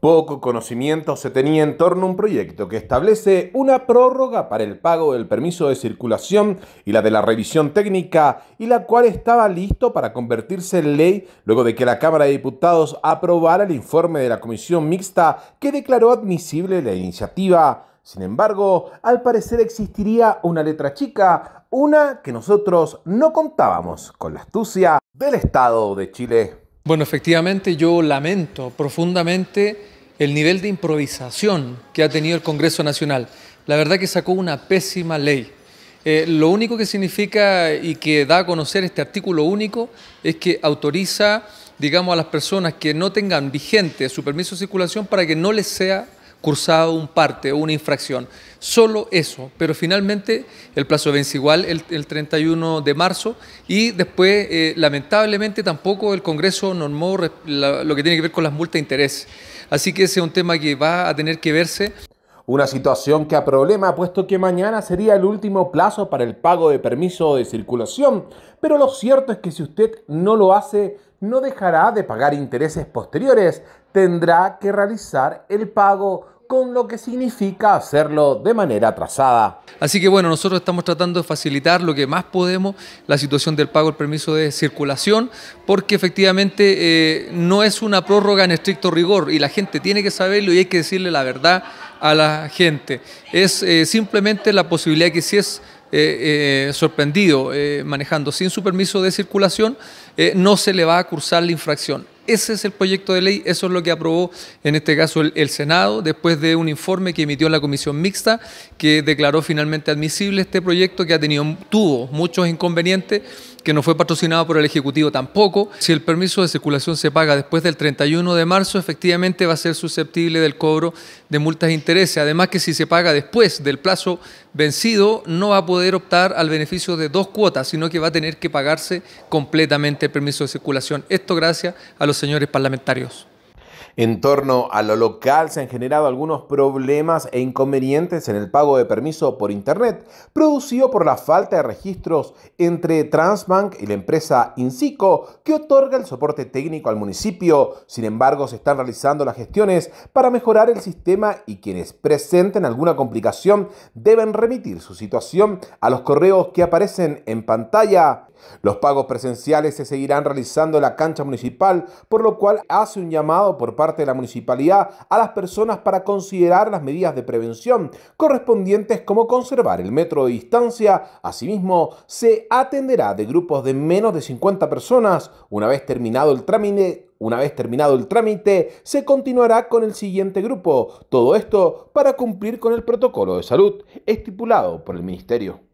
Poco conocimiento se tenía en torno a un proyecto que establece una prórroga para el pago del permiso de circulación y la de la revisión técnica, y la cual estaba listo para convertirse en ley luego de que la Cámara de Diputados aprobara el informe de la Comisión Mixta que declaró admisible la iniciativa. Sin embargo, al parecer existiría una letra chica, una que nosotros no contábamos con la astucia del Estado de Chile. Bueno, efectivamente yo lamento profundamente el nivel de improvisación que ha tenido el Congreso Nacional. La verdad que sacó una pésima ley. Eh, lo único que significa y que da a conocer este artículo único es que autoriza, digamos, a las personas que no tengan vigente su permiso de circulación para que no les sea cursado un parte o una infracción. Solo eso, pero finalmente el plazo vence igual el, 31 de marzo y después, eh, lamentablemente, tampoco el Congreso normó lo que tiene que ver con las multas de interés. Así que ese es un tema que va a tener que verse. Una situación que a problema puesto que mañana sería el último plazo para el pago de permiso de circulación, pero lo cierto es que si usted no lo hace, no dejará de pagar intereses posteriores, tendrá que realizar el pago con lo que significa hacerlo de manera atrasada. Así que bueno, nosotros estamos tratando de facilitar lo que más podemos la situación del pago del permiso de circulación, porque efectivamente eh, no es una prórroga en estricto rigor y la gente tiene que saberlo y hay que decirle la verdad a la gente. Es eh, simplemente la posibilidad que si es eh, eh, sorprendido manejando sin su permiso de circulación, no se le va a cursar la infracción. Ese es el proyecto de ley, eso es lo que aprobó en este caso el, Senado, después de un informe que emitió la Comisión Mixta, que declaró finalmente admisible este proyecto que ha tenido, tuvo muchos inconvenientes, que no fue patrocinado por el Ejecutivo tampoco. Si el permiso de circulación se paga después del 31 de marzo, efectivamente va a ser susceptible del cobro de multas e intereses. Además que si se paga después del plazo vencido, no va a poder optar al beneficio de dos cuotas, sino que va a tener que pagarse completamente el permiso de circulación. Esto gracias a los señores parlamentarios. En torno a lo local se han generado algunos problemas e inconvenientes en el pago de permiso por Internet, producido por la falta de registros entre Transbank y la empresa Insico, que otorga el soporte técnico al municipio. Sin embargo, se están realizando las gestiones para mejorar el sistema y quienes presenten alguna complicación deben remitir su situación a los correos que aparecen en pantalla. Los pagos presenciales se seguirán realizando en la cancha municipal, por lo cual hace un llamado por parte de la municipalidad a las personas para considerar las medidas de prevención correspondientes como conservar el metro de distancia. Asimismo, se atenderá de grupos de menos de 50 personas. Una vez terminado el trámite, una vez terminado el trámite, se continuará con el siguiente grupo. Todo esto para cumplir con el protocolo de salud estipulado por el Ministerio.